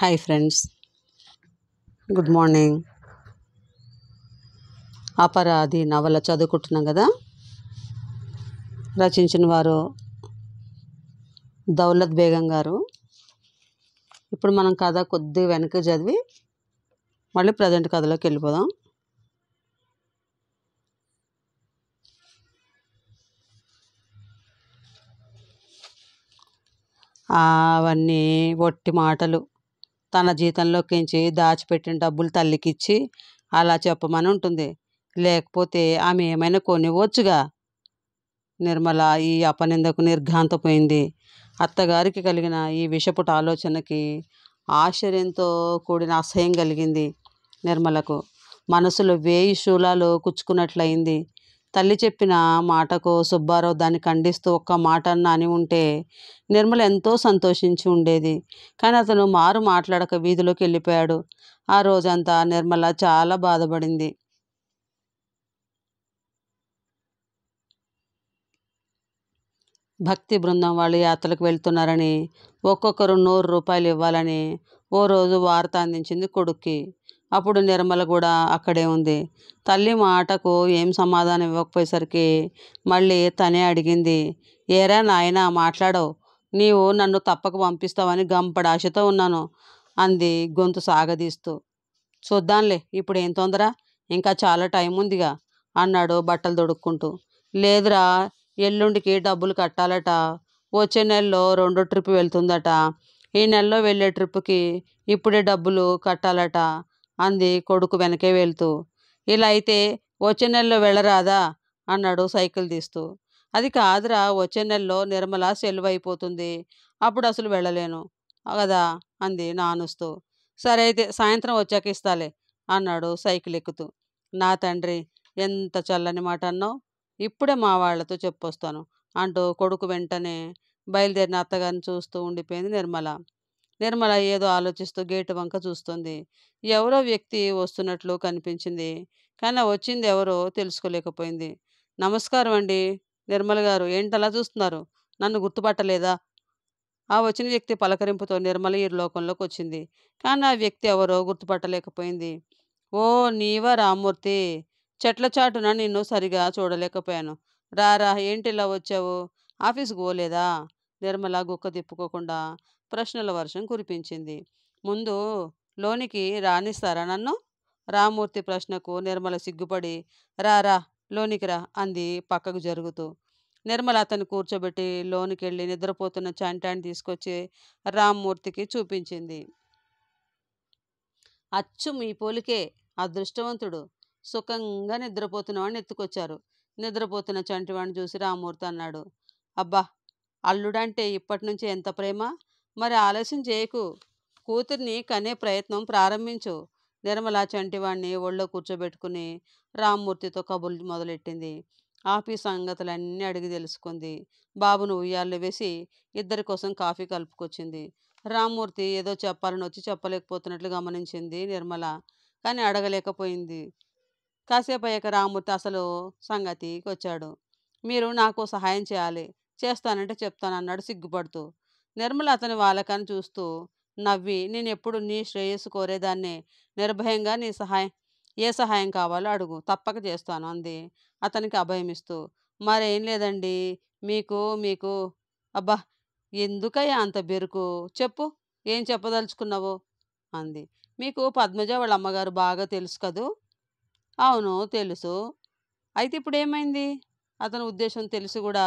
hi friends good morning అపరాధి నవల చదువుకుంటున్నాం కదా రచించిన వారు దౌలత్ బేగం గారు ఇప్పుడు మనం కథ కొద్ది వెనక చదివి మళ్ళీ ప్రజెంట్ కథలోకి వెళ్ళిపోదాం అవన్నీ ఒట్టి మాటలు తన జీతంలోకించి దాచిపెట్టిన డబ్బులు తల్లికిచ్చి అలా చెప్పమని ఉంటుంది లేకపోతే ఆమె ఏమైనా కొనివ్వచ్చుగా నిర్మల ఈ అపనిందకు నిర్ఘాంతపోయింది అత్తగారికి కలిగిన ఈ విషపుట ఆలోచనకి ఆశ్చర్యంతో కూడిన అసహ్యం కలిగింది నిర్మలకు మనసులో వేయి శూలాలు కుచ్చుకున్నట్లయింది తల్లి చెప్పిన మాటకు సుబ్బారావు దాన్ని ఖండిస్తూ ఒక్క మాట అని ఉంటే నిర్మల ఎంతో సంతోషించి ఉండేది కానీ అతను మారు మాట్లాడక వీధిలోకి వెళ్ళిపోయాడు ఆ రోజంతా నిర్మల చాలా బాధపడింది భక్తి బృందం వాళ్ళు యాత్రలకు వెళ్తున్నారని ఒక్కొక్కరు నూరు రూపాయలు ఇవ్వాలని ఓ రోజు వార్త అందించింది కొడుక్కి అప్పుడు నిర్మల కూడా అక్కడే ఉంది తల్లి మాటకు ఏం సమాధానం ఇవ్వకపోయేసరికి మళ్ళీ తనే అడిగింది ఏరా నాయన మాట్లాడవు నీవు నన్ను తప్పక పంపిస్తావని గంపడ ఆశతో ఉన్నాను అంది గొంతు సాగదీస్తూ చూద్దాంలే ఇప్పుడు ఏం తొందర ఇంకా చాలా టైం ఉందిగా అన్నాడు బట్టలు దొడుక్కుంటూ లేదురా ఎల్లుండికి డబ్బులు కట్టాలట వచ్చే నెలలో రెండో ట్రిప్ వెళ్తుందట ఈ నెలలో వెళ్ళే ట్రిప్కి ఇప్పుడే డబ్బులు కట్టాలట అంది కొడుకు వెనకే వెళ్తూ ఇలా అయితే వచ్చే నెలలో వెళ్ళరాదా అన్నాడు సైకిల్ తీస్తూ అది కాదురా వచ్చే నెలలో నిర్మల సెలవు అయిపోతుంది అప్పుడు అసలు వెళ్ళలేను కదా అంది నానుస్తూ సరే అయితే సాయంత్రం వచ్చాక ఇస్తాలే అన్నాడు సైకిల్ ఎక్కుతూ నా తండ్రి ఎంత చల్లని మాట అన్నావు ఇప్పుడే మా వాళ్లతో చెప్పొస్తాను అంటూ కొడుకు వెంటనే బయలుదేరిన అత్తగారిని చూస్తూ ఉండిపోయింది నిర్మల నిర్మల ఏదో ఆలోచిస్తూ గేటు వంక చూస్తుంది ఎవరో వ్యక్తి వస్తున్నట్లు కనిపించింది కానీ వచ్చింది ఎవరో తెలుసుకోలేకపోయింది నమస్కారం అండి నిర్మల గారు ఏంటలా చూస్తున్నారు నన్ను గుర్తుపట్టలేదా ఆ వచ్చిన వ్యక్తి పలకరింపుతో నిర్మల ఈ లోకంలోకి వచ్చింది కానీ ఆ వ్యక్తి ఎవరో గుర్తుపట్టలేకపోయింది ఓ నీవా రామూర్తి చెట్ల చాటున నిన్ను సరిగా చూడలేకపోయాను రారా ఏంటి ఇలా వచ్చావు ఆఫీస్కి పోలేదా నిర్మల గుక్క తిప్పుకోకుండా ప్రశ్నల వర్షం కురిపించింది ముందు లోనికి రానిస్తారా నన్ను రామూర్తి ప్రశ్నకు నిర్మల సిగ్గుపడి రారా లోనికి రా అంది పక్కకు జరుగుతూ నిర్మల అతను కూర్చోబెట్టి లోనికి వెళ్ళి నిద్రపోతున్న చంటాన్ని తీసుకొచ్చి రామ్మూర్తికి చూపించింది అచ్చు మీ పోలికే అదృష్టవంతుడు సుఖంగా వాడిని ఎత్తుకొచ్చారు నిద్రపోతున్న చంటివాడిని చూసి రామ్మూర్తి అన్నాడు అబ్బా అల్లుడంటే ఇప్పటి నుంచి ఎంత ప్రేమ మరి ఆలస్యం చేయకు కూతుర్ని కనే ప్రయత్నం ప్రారంభించు నిర్మల చంటివాణ్ణి ఒళ్ళో కూర్చోబెట్టుకుని రామ్మూర్తితో కబుర్లు మొదలెట్టింది ఆఫీస్ సంగతులన్నీ అడిగి తెలుసుకుంది బాబును ఉయ్యాల్లో వేసి ఇద్దరి కోసం కాఫీ కలుపుకొచ్చింది రామ్మూర్తి ఏదో చెప్పాలని వచ్చి చెప్పలేకపోతున్నట్లు గమనించింది నిర్మల కానీ అడగలేకపోయింది కాసేపు అయ్యాక రామ్మూర్తి అసలు సంగతికి వచ్చాడు మీరు నాకు సహాయం చేయాలి చేస్తానంటే చెప్తానన్నాడు సిగ్గుపడుతూ నిర్మల అతని వాళ్ళకని చూస్తూ నవ్వి నేను ఎప్పుడు నీ శ్రేయస్సు కోరేదాన్ని నిర్భయంగా నీ సహాయం ఏ సహాయం కావాలో అడుగు తప్పక చేస్తాను అంది అతనికి అభయమిస్తూ మరేం లేదండి మీకు మీకు అబ్బా ఎందుకయ్యా అంత బెరుకు చెప్పు ఏం చెప్పదలుచుకున్నావు అంది మీకు పద్మజ వాళ్ళ అమ్మగారు బాగా తెలుసు కదూ అవును తెలుసు అయితే ఇప్పుడు ఏమైంది అతని ఉద్దేశం తెలుసు కూడా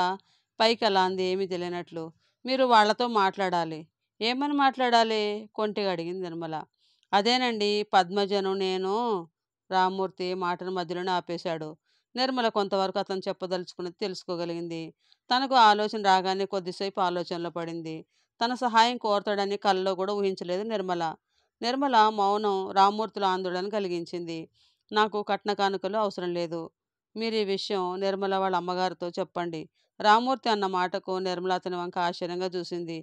పైకి అలా అంది ఏమీ తెలియనట్లు మీరు వాళ్లతో మాట్లాడాలి ఏమని మాట్లాడాలి కొంటిగా అడిగింది నిర్మల అదేనండి పద్మజను నేను రామ్మూర్తి మాటను మధ్యలోనే ఆపేశాడు నిర్మల కొంతవరకు అతను చెప్పదలుచుకున్నది తెలుసుకోగలిగింది తనకు ఆలోచన రాగానే కొద్దిసేపు ఆలోచనలో పడింది తన సహాయం కోరతాడని కళ్ళలో కూడా ఊహించలేదు నిర్మల నిర్మల మౌనం రామ్మూర్తుల ఆందోళన కలిగించింది నాకు కట్న కానుకలు అవసరం లేదు మీరు ఈ విషయం నిర్మల వాళ్ళ అమ్మగారితో చెప్పండి రామూర్తి అన్న మాటకు నిర్మల అతని వంక ఆశ్చర్యంగా చూసింది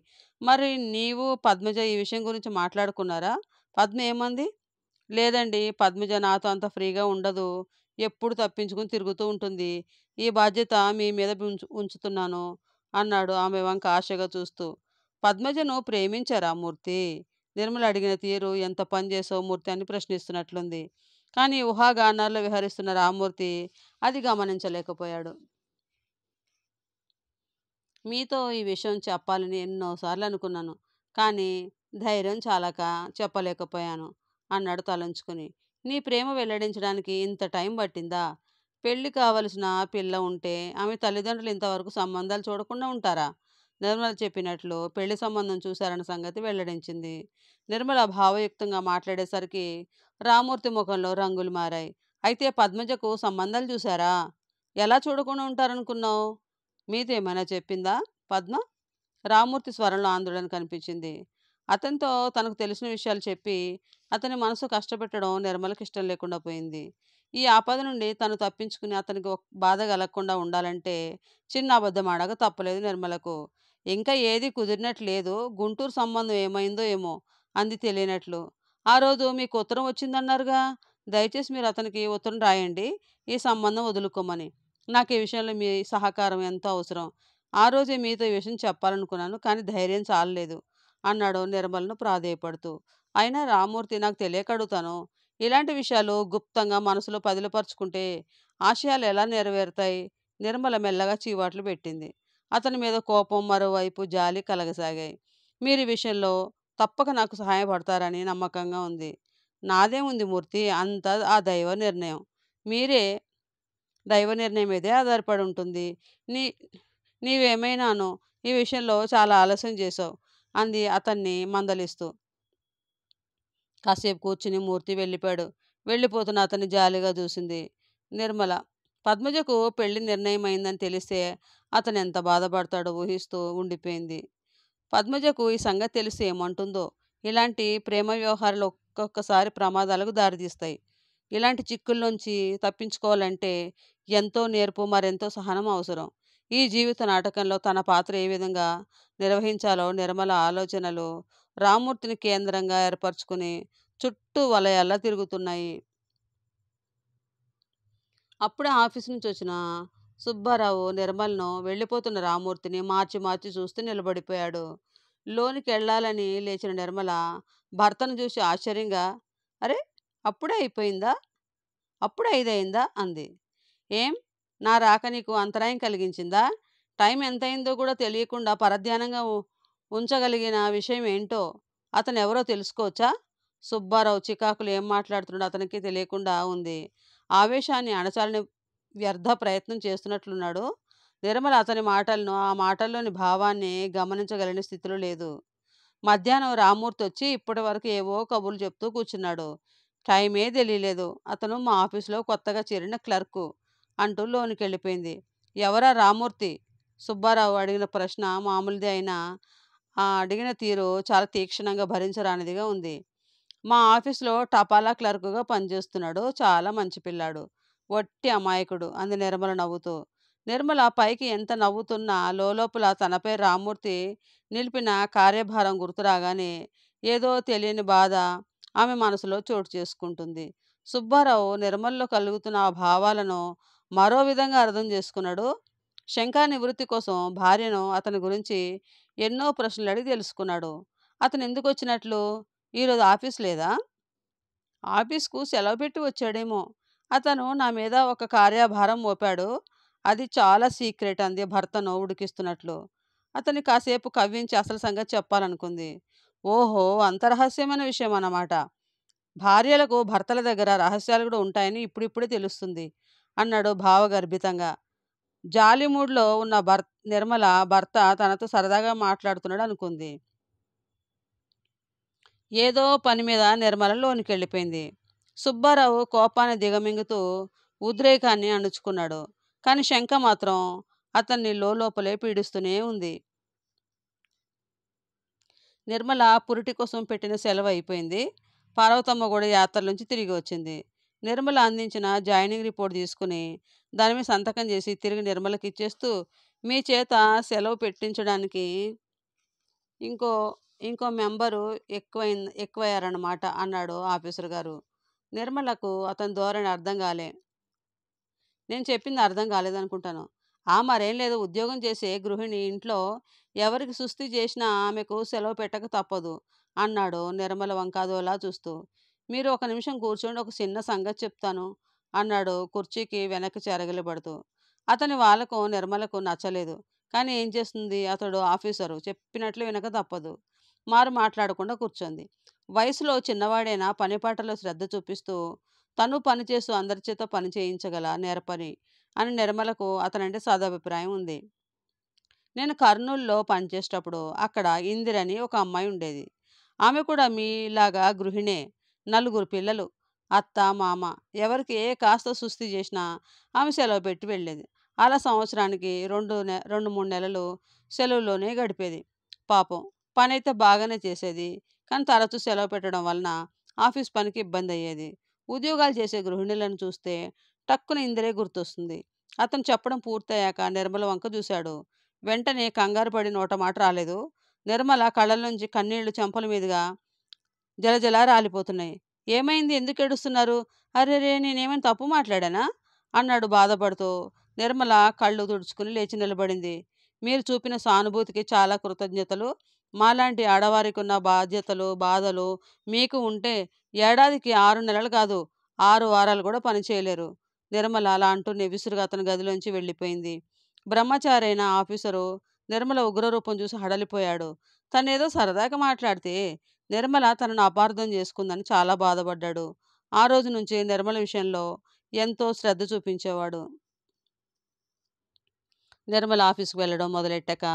మరి నీవు పద్మజ ఈ విషయం గురించి మాట్లాడుకున్నారా పద్మ ఏమంది లేదండి పద్మజ నాతో అంత ఫ్రీగా ఉండదు ఎప్పుడు తప్పించుకుని తిరుగుతూ ఉంటుంది ఈ బాధ్యత మీ మీద ఉంచుతున్నాను అన్నాడు ఆమె వంక ఆశగా చూస్తూ పద్మజను ప్రేమించారా మూర్తి నిర్మల అడిగిన తీరు ఎంత పని చేసావు మూర్తి అని ప్రశ్నిస్తున్నట్లుంది కానీ ఊహాగానాల్లో విహరిస్తున్న రామూర్తి అది గమనించలేకపోయాడు మీతో ఈ విషయం చెప్పాలని ఎన్నోసార్లు అనుకున్నాను కానీ ధైర్యం చాలక చెప్పలేకపోయాను అన్నాడు తలంచుకుని నీ ప్రేమ వెల్లడించడానికి ఇంత టైం పట్టిందా పెళ్లి కావలసిన పిల్ల ఉంటే ఆమె తల్లిదండ్రులు ఇంతవరకు సంబంధాలు చూడకుండా ఉంటారా నిర్మల చెప్పినట్లు పెళ్లి సంబంధం చూశారన్న సంగతి వెల్లడించింది నిర్మల భావయుక్తంగా మాట్లాడేసరికి రామూర్తి ముఖంలో రంగులు మారాయి అయితే పద్మజకు సంబంధాలు చూశారా ఎలా చూడకుండా ఉంటారనుకున్నావు మీదేమైనా చెప్పిందా పద్మ రామూర్తి స్వరంలో ఆందోళన కనిపించింది అతనితో తనకు తెలిసిన విషయాలు చెప్పి అతని మనసు కష్టపెట్టడం నిర్మలకి ఇష్టం లేకుండా పోయింది ఈ ఆపద నుండి తను తప్పించుకుని అతనికి బాధ కలగకుండా ఉండాలంటే చిన్న అబద్ధం ఆడక తప్పలేదు నిర్మలకు ఇంకా ఏది కుదిరినట్లేదు గుంటూరు సంబంధం ఏమైందో ఏమో అంది తెలియనట్లు ఆ రోజు మీకు ఉత్తరం వచ్చిందన్నారుగా దయచేసి మీరు అతనికి ఉత్తరం రాయండి ఈ సంబంధం వదులుకోమని నాకు ఈ విషయంలో మీ సహకారం ఎంతో అవసరం ఆ రోజే మీతో ఈ విషయం చెప్పాలనుకున్నాను కానీ ధైర్యం చాలలేదు అన్నాడు నిర్మలను ప్రాధేయపడుతూ అయినా రామూర్తి నాకు తెలియకడుగుతాను ఇలాంటి విషయాలు గుప్తంగా మనసులో పదిలపరుచుకుంటే ఆశయాలు ఎలా నెరవేరుతాయి నిర్మల మెల్లగా చీవాట్లు పెట్టింది అతని మీద కోపం మరోవైపు జాలి కలగసాగాయి మీరు ఈ విషయంలో తప్పక నాకు సహాయపడతారని నమ్మకంగా ఉంది నాదేముంది మూర్తి అంతా ఆ దైవ నిర్ణయం మీరే దైవ నిర్ణయం మీదే ఆధారపడి ఉంటుంది నీ నీవేమైనాను ఈ విషయంలో చాలా ఆలస్యం చేశావు అంది అతన్ని మందలిస్తూ కాసేపు కూర్చుని మూర్తి వెళ్ళిపోయాడు వెళ్ళిపోతున్న అతన్ని జాలిగా చూసింది నిర్మల పద్మజకు పెళ్లి అయిందని తెలిస్తే అతను ఎంత బాధపడతాడో ఊహిస్తూ ఉండిపోయింది పద్మజకు ఈ సంగతి తెలిసి ఏమంటుందో ఇలాంటి ప్రేమ వ్యవహారాలు ఒక్కొక్కసారి ప్రమాదాలకు దారితీస్తాయి ఇలాంటి చిక్కుల్లోంచి తప్పించుకోవాలంటే ఎంతో నేర్పు మరెంతో సహనం అవసరం ఈ జీవిత నాటకంలో తన పాత్ర ఏ విధంగా నిర్వహించాలో నిర్మల ఆలోచనలు రామూర్తిని కేంద్రంగా ఏర్పరచుకుని చుట్టూ వలయాల్లా తిరుగుతున్నాయి అప్పుడే ఆఫీస్ నుంచి వచ్చిన సుబ్బారావు నిర్మల్ను వెళ్ళిపోతున్న రామూర్తిని మార్చి మార్చి చూస్తూ నిలబడిపోయాడు లోనికి వెళ్ళాలని లేచిన నిర్మల భర్తను చూసి ఆశ్చర్యంగా అరే అప్పుడే అయిపోయిందా అప్పుడే ఐదయిందా అంది ఏం నా రాక నీకు అంతరాయం కలిగించిందా టైం ఎంతైందో కూడా తెలియకుండా పరధ్యానంగా ఉంచగలిగిన విషయం ఏంటో అతను ఎవరో తెలుసుకోవచ్చా సుబ్బారావు చికాకులు ఏం మాట్లాడుతున్నాడో అతనికి తెలియకుండా ఉంది ఆవేశాన్ని అణచాలని వ్యర్థ ప్రయత్నం చేస్తున్నట్లున్నాడు నిర్మల అతని మాటలను ఆ మాటల్లోని భావాన్ని గమనించగలిగిన స్థితిలో లేదు మధ్యాహ్నం రామూర్తి వచ్చి ఇప్పటి ఏవో కబుర్లు చెప్తూ కూర్చున్నాడు టైమే తెలియలేదు అతను మా ఆఫీసులో కొత్తగా చేరిన క్లర్కు అంటూ లోనికి వెళ్ళిపోయింది ఎవరా రామూర్తి సుబ్బారావు అడిగిన ప్రశ్న మామూలుదే అయినా ఆ అడిగిన తీరు చాలా తీక్షణంగా భరించరానిదిగా ఉంది మా ఆఫీస్లో టపాలా క్లర్కుగా పనిచేస్తున్నాడు చాలా మంచి పిల్లాడు వట్టి అమాయకుడు అంది నిర్మల నవ్వుతూ నిర్మల పైకి ఎంత నవ్వుతున్నా లోపల తనపై రామూర్తి నిలిపిన కార్యభారం గుర్తురాగానే ఏదో తెలియని బాధ ఆమె మనసులో చోటు చేసుకుంటుంది సుబ్బారావు నిర్మల్లో కలుగుతున్న ఆ భావాలను మరో విధంగా అర్థం చేసుకున్నాడు శంకా నివృత్తి కోసం భార్యను అతని గురించి ఎన్నో ప్రశ్నలు అడిగి తెలుసుకున్నాడు అతను ఎందుకు వచ్చినట్లు ఈరోజు ఆఫీస్ లేదా ఆఫీస్కు సెలవు పెట్టి వచ్చాడేమో అతను నా మీద ఒక కార్యభారం మోపాడు అది చాలా సీక్రెట్ అంది భర్తను ఉడికిస్తున్నట్లు అతని కాసేపు కవ్వించి అసలు సంగతి చెప్పాలనుకుంది ఓహో అంత రహస్యమైన విషయం అన్నమాట భార్యలకు భర్తల దగ్గర రహస్యాలు కూడా ఉంటాయని ఇప్పుడిప్పుడే తెలుస్తుంది అన్నాడు భావగర్భితంగా జాలిమూడ్లో ఉన్న భర్త నిర్మల భర్త తనతో సరదాగా మాట్లాడుతున్నాడు అనుకుంది ఏదో పని మీద నిర్మల లోనికి వెళ్ళిపోయింది సుబ్బారావు కోపాన్ని దిగమింగుతూ ఉద్రేకాన్ని అణుచుకున్నాడు కానీ శంక మాత్రం అతన్ని లోపలే పీడిస్తూనే ఉంది నిర్మల పురిటి కోసం పెట్టిన సెలవు అయిపోయింది పార్వతమ్మ కూడా యాత్ర నుంచి తిరిగి వచ్చింది నిర్మల అందించిన జాయినింగ్ రిపోర్ట్ తీసుకుని దాని మీద సంతకం చేసి తిరిగి నిర్మలకి ఇచ్చేస్తూ మీ చేత సెలవు పెట్టించడానికి ఇంకో ఇంకో మెంబరు ఎక్కువైంది ఎక్కువయ్యారన్నమాట అన్నాడు ఆఫీసర్ గారు నిర్మలకు అతని ధోరణి అర్థం కాలే నేను చెప్పింది అర్థం కాలేదనుకుంటాను ఆ మరేం లేదు ఉద్యోగం చేసే గృహిణి ఇంట్లో ఎవరికి సుస్థి చేసినా ఆమెకు సెలవు పెట్టక తప్పదు అన్నాడు నిర్మల వంకాదోలా చూస్తూ మీరు ఒక నిమిషం కూర్చోండి ఒక చిన్న సంగతి చెప్తాను అన్నాడు కుర్చీకి వెనక్కి చెరగలిపడుతూ అతని వాళ్ళకు నిర్మలకు నచ్చలేదు కానీ ఏం చేస్తుంది అతడు ఆఫీసరు చెప్పినట్లు వినక తప్పదు మారు మాట్లాడకుండా కూర్చుంది వయసులో చిన్నవాడైనా పనిపాటలో శ్రద్ధ చూపిస్తూ తను పనిచేస్తూ అందరి చేత పని చేయించగల నేర్పని అని నిర్మలకు అతనంటే సదాభిప్రాయం ఉంది నేను కర్నూలులో పనిచేసేటప్పుడు అక్కడ ఇందిరని ఒక అమ్మాయి ఉండేది ఆమె కూడా మీలాగా గృహిణే నలుగురు పిల్లలు అత్త మామ ఎవరికి ఏ కాస్త సుస్థి చేసినా ఆమె సెలవు పెట్టి వెళ్ళేది అలా సంవత్సరానికి రెండు నె రెండు మూడు నెలలు సెలవులోనే గడిపేది పాపం పని అయితే బాగానే చేసేది కానీ తరచూ సెలవు పెట్టడం వలన ఆఫీస్ పనికి ఇబ్బంది అయ్యేది ఉద్యోగాలు చేసే గృహిణులను చూస్తే టక్కున ఇందిరే గుర్తొస్తుంది అతను చెప్పడం పూర్తయ్యాక నిర్మల వంక చూశాడు వెంటనే కంగారు పడి నోట మాట రాలేదు నిర్మల కళ్ళ నుంచి కన్నీళ్లు చెంపల మీదుగా జలజలా రాలిపోతున్నాయి ఏమైంది ఎందుకు ఏడుస్తున్నారు అరే రే నేనేమైనా తప్పు మాట్లాడానా అన్నాడు బాధపడుతూ నిర్మల కళ్ళు తుడుచుకుని లేచి నిలబడింది మీరు చూపిన సానుభూతికి చాలా కృతజ్ఞతలు మాలాంటి ఆడవారికి ఉన్న బాధ్యతలు బాధలు మీకు ఉంటే ఏడాదికి ఆరు నెలలు కాదు ఆరు వారాలు కూడా పనిచేయలేరు నిర్మల అలా అంటూనే విసురుగా అతని గదిలోంచి వెళ్ళిపోయింది బ్రహ్మచారి అయిన ఆఫీసరు నిర్మల ఉగ్రరూపం చూసి హడలిపోయాడు తనేదో సరదాగా మాట్లాడితే నిర్మల తనను అపార్థం చేసుకుందని చాలా బాధపడ్డాడు ఆ రోజు నుంచి నిర్మల విషయంలో ఎంతో శ్రద్ధ చూపించేవాడు నిర్మల ఆఫీస్కి వెళ్ళడం మొదలెట్టాక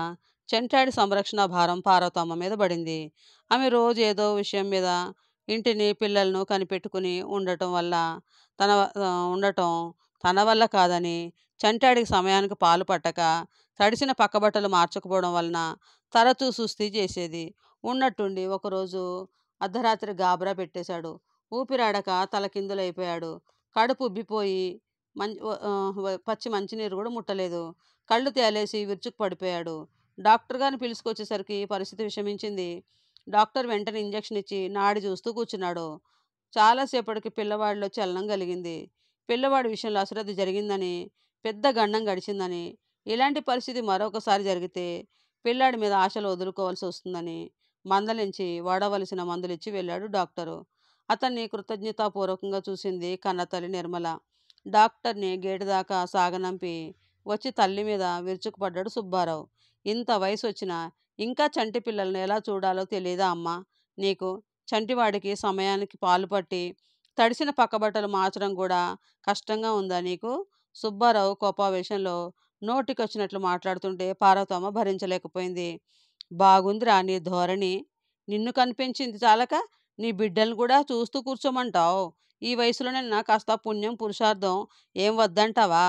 చెంటాడి సంరక్షణ భారం పార్వతమ్మ మీద పడింది ఆమె రోజు ఏదో విషయం మీద ఇంటిని పిల్లలను కనిపెట్టుకుని ఉండటం వల్ల తన ఉండటం తన వల్ల కాదని చంటాడికి సమయానికి పాలు పట్టక తడిసిన పక్క బట్టలు మార్చకపోవడం వలన తరచూ సుస్థి చేసేది ఉన్నట్టుండి ఒకరోజు అర్ధరాత్రి గాబరా పెట్టేశాడు ఊపిరాడక తల అయిపోయాడు కడుపు ఉబ్బిపోయి మంచి పచ్చి మంచినీరు కూడా ముట్టలేదు కళ్ళు తేలేసి విరుచుకు పడిపోయాడు డాక్టర్ గారిని పిలుచుకొచ్చేసరికి పరిస్థితి విషమించింది డాక్టర్ వెంటనే ఇంజక్షన్ ఇచ్చి నాడి చూస్తూ కూర్చున్నాడు చాలాసేపటికి పిల్లవాడిలో చలనం కలిగింది పిల్లవాడి విషయంలో అశ్రద్ధ జరిగిందని పెద్ద గండం గడిచిందని ఇలాంటి పరిస్థితి మరొకసారి జరిగితే పిల్లాడి మీద ఆశలు వదులుకోవాల్సి వస్తుందని మందలించి వాడవలసిన మందులిచ్చి వెళ్ళాడు డాక్టరు అతన్ని కృతజ్ఞతాపూర్వకంగా చూసింది కన్నతల్లి నిర్మల డాక్టర్ని గేటు దాకా సాగనంపి వచ్చి తల్లి మీద విరుచుకుపడ్డాడు సుబ్బారావు ఇంత వయసు వచ్చినా ఇంకా చంటి పిల్లలను ఎలా చూడాలో తెలియదా అమ్మ నీకు చంటివాడికి సమయానికి పాలు పట్టి తడిసిన పక్కబట్టలు మార్చడం కూడా కష్టంగా ఉందా నీకు సుబ్బారావు కోపావేశంలో నోటికొచ్చినట్లు మాట్లాడుతుంటే పార్వతమ్మ భరించలేకపోయింది బాగుందిరా నీ ధోరణి నిన్ను కనిపించింది చాలక నీ బిడ్డలు కూడా చూస్తూ కూర్చోమంటావు ఈ వయసులోనే నిన్న కాస్త పుణ్యం పురుషార్థం ఏం వద్దంటావా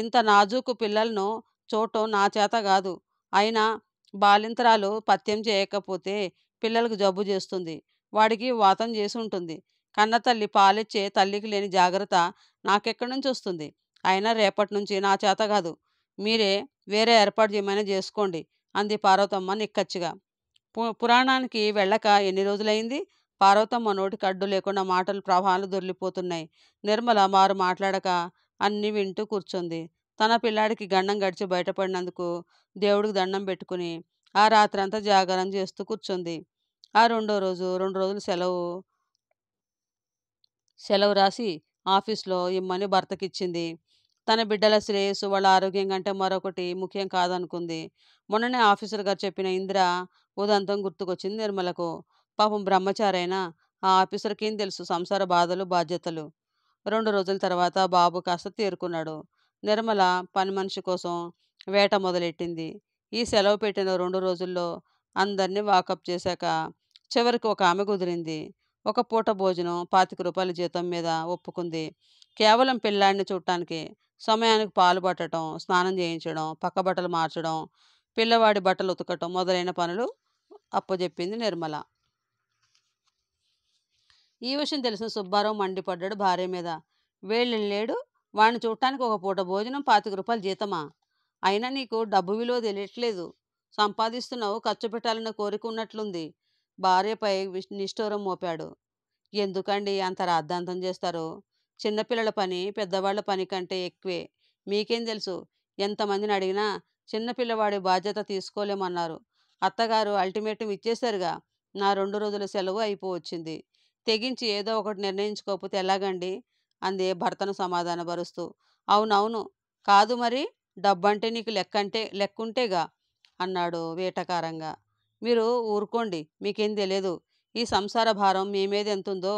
ఇంత నాజూకు పిల్లలను చూడటం నా చేత కాదు అయినా బాలింతరాలు పథ్యం చేయకపోతే పిల్లలకు జబ్బు చేస్తుంది వాడికి వాతం చేసి ఉంటుంది కన్న తల్లి పాలిచ్చే తల్లికి లేని జాగ్రత్త నాకెక్కడి నుంచి వస్తుంది అయినా రేపటి నుంచి నా చేత కాదు మీరే వేరే ఏర్పాటు చేయమైనా చేసుకోండి అంది పార్వతమ్మ నిక్కచ్చిగా పురాణానికి వెళ్ళక ఎన్ని రోజులైంది పార్వతమ్మ నోటికి కడ్డు లేకుండా మాటలు ప్రవాహాలు దొరిలిపోతున్నాయి నిర్మల మారు మాట్లాడక అన్నీ వింటూ కూర్చుంది తన పిల్లాడికి గండం గడిచి బయటపడినందుకు దేవుడికి దండం పెట్టుకుని ఆ రాత్రంతా జాగారం చేస్తూ కూర్చుంది ఆ రెండో రోజు రెండు రోజులు సెలవు సెలవు రాసి ఆఫీస్లో ఇమ్మని భర్తకిచ్చింది తన బిడ్డల శ్రేయస్సు వాళ్ళ ఆరోగ్యం కంటే మరొకటి ముఖ్యం కాదనుకుంది మొన్ననే ఆఫీసర్ గారు చెప్పిన ఇందిర ఉదంతం గుర్తుకొచ్చింది నిర్మలకు పాపం బ్రహ్మచారైనా ఆ ఆఫీసర్కి తెలుసు సంసార బాధలు బాధ్యతలు రెండు రోజుల తర్వాత బాబు కాస్త తేరుకున్నాడు నిర్మల పని మనిషి కోసం వేట మొదలెట్టింది ఈ సెలవు పెట్టిన రెండు రోజుల్లో అందరినీ వాకప్ చేశాక చివరికి ఒక ఆమె కుదిరింది ఒక పూట భోజనం పాతిక రూపాయల జీతం మీద ఒప్పుకుంది కేవలం పిల్లాడిని చూడటానికి సమయానికి పాలు పట్టడం స్నానం చేయించడం పక్క బట్టలు మార్చడం పిల్లవాడి బట్టలు ఉతకటం మొదలైన పనులు అప్పజెప్పింది నిర్మల ఈ విషయం తెలిసిన సుబ్బారావు మండిపడ్డాడు భార్య మీద లేడు వాడిని చూడటానికి ఒక పూట భోజనం పాతిక రూపాయలు జీతమా అయినా నీకు డబ్బు విలువ తెలియట్లేదు సంపాదిస్తున్నావు ఖర్చు పెట్టాలన్న కోరిక ఉన్నట్లుంది భార్యపై నిష్ఠూరం మోపాడు ఎందుకండి అంత రాద్ధాంతం చేస్తారు చిన్నపిల్లల పని పెద్దవాళ్ల పని కంటే ఎక్కువే మీకేం తెలుసు ఎంతమందిని అడిగినా చిన్నపిల్లవాడి బాధ్యత తీసుకోలేమన్నారు అత్తగారు అల్టిమేటం ఇచ్చేశారుగా నా రెండు రోజుల సెలవు అయిపోవచ్చింది తెగించి ఏదో ఒకటి నిర్ణయించుకోకపోతే ఎలాగండి అందే భర్తను సమాధానపరుస్తూ అవునవును కాదు మరి డబ్బంటే నీకు లెక్కంటే లెక్కుంటేగా అన్నాడు వేటకారంగా మీరు ఊరుకోండి మీకేం తెలియదు ఈ సంసార భారం మీ మీద ఎంతుందో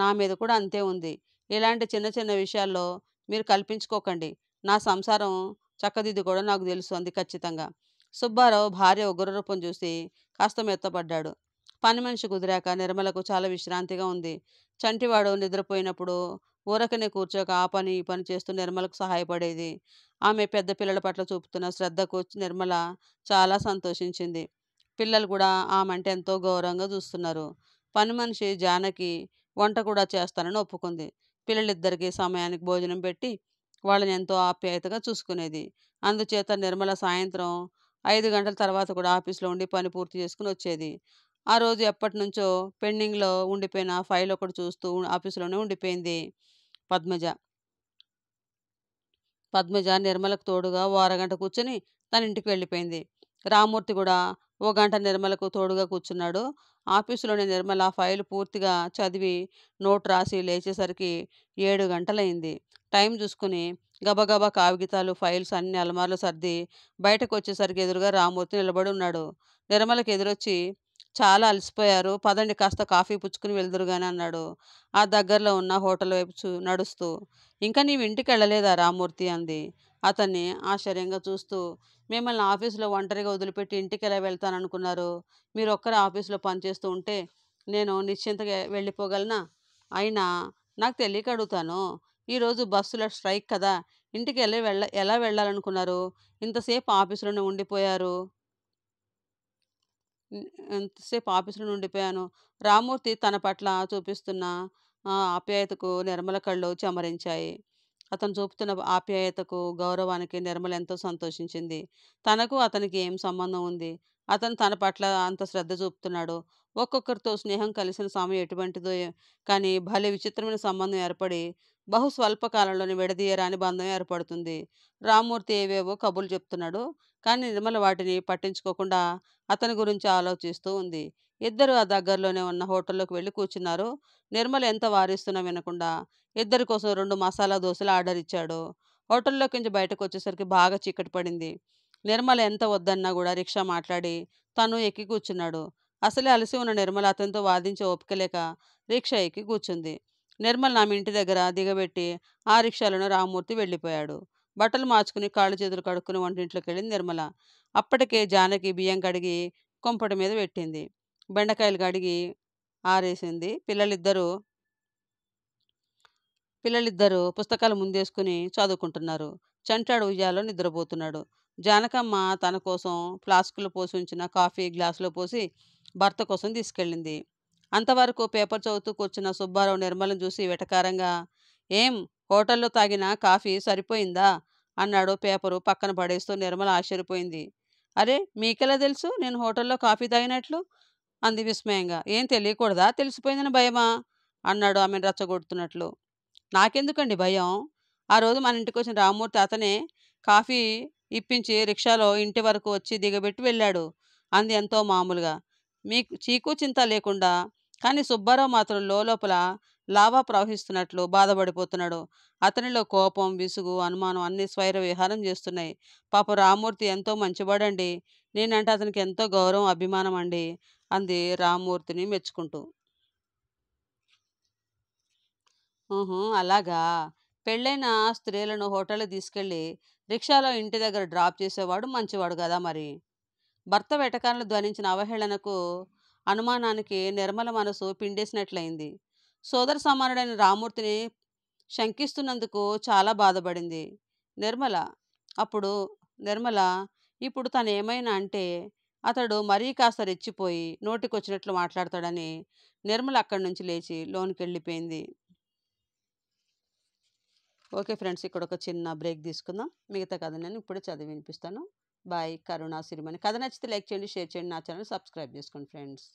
నా మీద కూడా అంతే ఉంది ఇలాంటి చిన్న చిన్న విషయాల్లో మీరు కల్పించుకోకండి నా సంసారం చక్కదిద్ది కూడా నాకు తెలుసు అంది ఖచ్చితంగా సుబ్బారావు భార్య ఉగ్రరూపం చూసి కాస్త మెత్తపడ్డాడు పని మనిషి కుదిరాక నిర్మలకు చాలా విశ్రాంతిగా ఉంది చంటివాడు నిద్రపోయినప్పుడు ఊరకనే కూర్చోక ఆ పని ఈ పని చేస్తూ నిర్మలకు సహాయపడేది ఆమె పెద్ద పిల్లల పట్ల చూపుతున్న శ్రద్ధకు నిర్మల చాలా సంతోషించింది పిల్లలు కూడా ఆమె అంటే ఎంతో గౌరవంగా చూస్తున్నారు పని మనిషి జానకి వంట కూడా చేస్తానని ఒప్పుకుంది పిల్లలిద్దరికీ సమయానికి భోజనం పెట్టి వాళ్ళని ఎంతో ఆప్యాయతగా చూసుకునేది అందుచేత నిర్మల సాయంత్రం ఐదు గంటల తర్వాత కూడా ఆఫీస్లో ఉండి పని పూర్తి చేసుకుని వచ్చేది ఆ రోజు ఎప్పటి నుంచో పెండింగ్లో ఉండిపోయిన ఫైల్ ఒకటి చూస్తూ ఆఫీసులోనే ఉండిపోయింది పద్మజ పద్మజ నిర్మలకు తోడుగా ఓ అరగంట కూర్చొని తన ఇంటికి వెళ్ళిపోయింది రామూర్తి కూడా ఓ గంట నిర్మలకు తోడుగా కూర్చున్నాడు ఆఫీసులోని నిర్మల ఫైల్ పూర్తిగా చదివి నోట్ రాసి లేచేసరికి ఏడు గంటలైంది టైం చూసుకుని గబగబా కాగితాలు ఫైల్స్ అన్ని అలమార్లు సర్ది బయటకు వచ్చేసరికి ఎదురుగా రామూర్తి నిలబడి ఉన్నాడు నిర్మలకు ఎదురొచ్చి చాలా అలసిపోయారు పదండి కాస్త కాఫీ పుచ్చుకుని వెళ్దురు కానీ అన్నాడు ఆ దగ్గరలో ఉన్న హోటల్ వైపు చూ నడుస్తూ ఇంకా నీవు ఇంటికి వెళ్ళలేదా రామూర్తి అంది అతన్ని ఆశ్చర్యంగా చూస్తూ మిమ్మల్ని ఆఫీసులో ఒంటరిగా వదిలిపెట్టి ఇంటికి ఎలా వెళ్తాననుకున్నారు మీరు ఒక్కరు ఆఫీసులో పనిచేస్తూ ఉంటే నేను నిశ్చింతగా వెళ్ళిపోగలనా అయినా నాకు తెలియక అడుగుతాను ఈరోజు బస్సుల స్ట్రైక్ కదా ఇంటికి వెళ్ళి వెళ్ళ ఎలా వెళ్ళాలనుకున్నారు ఇంతసేపు ఆఫీసులోనే ఉండిపోయారు ఎంతసేపు ఆఫీసులో ఉండిపోయాను రామూర్తి తన పట్ల చూపిస్తున్న ఆప్యాయతకు నిర్మల కళ్ళు చెమరించాయి అతను చూపుతున్న ఆప్యాయతకు గౌరవానికి నిర్మల ఎంతో సంతోషించింది తనకు అతనికి ఏం సంబంధం ఉంది అతను తన పట్ల అంత శ్రద్ధ చూపుతున్నాడు ఒక్కొక్కరితో స్నేహం కలిసిన సమయం ఎటువంటిదో కానీ భలే విచిత్రమైన సంబంధం ఏర్పడి బహు స్వల్పకాలంలోనే విడదీయరాని బంధం ఏర్పడుతుంది రామ్మూర్తి ఏవేవో కబుర్లు చెప్తున్నాడు కానీ నిర్మల వాటిని పట్టించుకోకుండా అతని గురించి ఆలోచిస్తూ ఉంది ఇద్దరు ఆ దగ్గరలోనే ఉన్న హోటల్లోకి వెళ్ళి కూర్చున్నారు నిర్మల ఎంత వారిస్తున్నా వినకుండా ఇద్దరి కోసం రెండు మసాలా దోశలు ఆర్డర్ ఇచ్చాడు హోటల్లోకి నుంచి బయటకు వచ్చేసరికి బాగా చీకటి పడింది నిర్మల ఎంత వద్దన్నా కూడా రిక్షా మాట్లాడి తను ఎక్కి కూర్చున్నాడు అసలే అలసి ఉన్న నిర్మల అతనితో వాదించే ఓపికలేక రిక్షా ఎక్కి కూర్చుంది నిర్మల్ నా ఇంటి దగ్గర దిగబెట్టి ఆ రిక్షాలను రామమూర్తి వెళ్ళిపోయాడు బట్టలు మార్చుకుని కాళ్ళు చేతులు కడుక్కుని వంటింట్లోకి వెళ్ళింది నిర్మల అప్పటికే జానకి బియ్యం కడిగి కొంపటి మీద పెట్టింది బెండకాయలు కడిగి ఆరేసింది పిల్లలిద్దరూ పిల్లలిద్దరూ పుస్తకాలు ముందేసుకుని చదువుకుంటున్నారు చంటాడు ఉయ్యాలో నిద్రపోతున్నాడు జానకమ్మ తన కోసం ఫ్లాస్కులో పోసి ఉంచిన కాఫీ గ్లాసులో పోసి భర్త కోసం తీసుకెళ్ళింది అంతవరకు పేపర్ చదువుతూ కూర్చున్న సుబ్బారావు నిర్మలం చూసి వెటకారంగా ఏం హోటల్లో తాగిన కాఫీ సరిపోయిందా అన్నాడు పేపరు పక్కన పడేస్తూ నిర్మల ఆశ్చర్యపోయింది అరే మీకెలా తెలుసు నేను హోటల్లో కాఫీ తాగినట్లు అంది విస్మయంగా ఏం తెలియకూడదా తెలిసిపోయిందని భయమా అన్నాడు ఆమెను రచ్చగొడుతున్నట్లు నాకెందుకండి భయం ఆ రోజు మన ఇంటికి వచ్చిన రామ్మూర్తి అతనే కాఫీ ఇప్పించి రిక్షాలో ఇంటి వరకు వచ్చి దిగబెట్టి వెళ్ళాడు అంది ఎంతో మామూలుగా మీకు చీకు చింత లేకుండా కానీ సుబ్బారావు మాత్రం లోపల లావా ప్రవహిస్తున్నట్లు బాధపడిపోతున్నాడు అతనిలో కోపం విసుగు అనుమానం అన్ని స్వైర విహారం చేస్తున్నాయి పాప రామ్మూర్తి ఎంతో మంచివాడండి నేనంటే అతనికి ఎంతో గౌరవం అభిమానం అండి అంది రామ్మూర్తిని మెచ్చుకుంటూ అలాగా పెళ్ళైన స్త్రీలను హోటల్ తీసుకెళ్ళి రిక్షాలో ఇంటి దగ్గర డ్రాప్ చేసేవాడు మంచివాడు కదా మరి భర్త వెటకాలను ధ్వనించిన అవహేళనకు అనుమానానికి నిర్మల మనసు పిండేసినట్లయింది సోదర సమానుడైన రామూర్తిని శంకిస్తున్నందుకు చాలా బాధపడింది నిర్మల అప్పుడు నిర్మల ఇప్పుడు తను ఏమైనా అంటే అతడు మరీ కాస్త రెచ్చిపోయి నోటికొచ్చినట్లు మాట్లాడతాడని నిర్మల అక్కడి నుంచి లేచి లోనికి వెళ్ళిపోయింది ఓకే ఫ్రెండ్స్ ఇక్కడ ఒక చిన్న బ్రేక్ తీసుకుందాం మిగతా కథ నేను ఇప్పుడే చదివి వినిపిస్తాను బాయ్ కరుణా సిరిమని కథ నచ్చితే లైక్ చేయండి షేర్ చేయండి నా ఛానల్ సబ్స్క్రైబ్ చేసుకోండి ఫ్రెండ్స్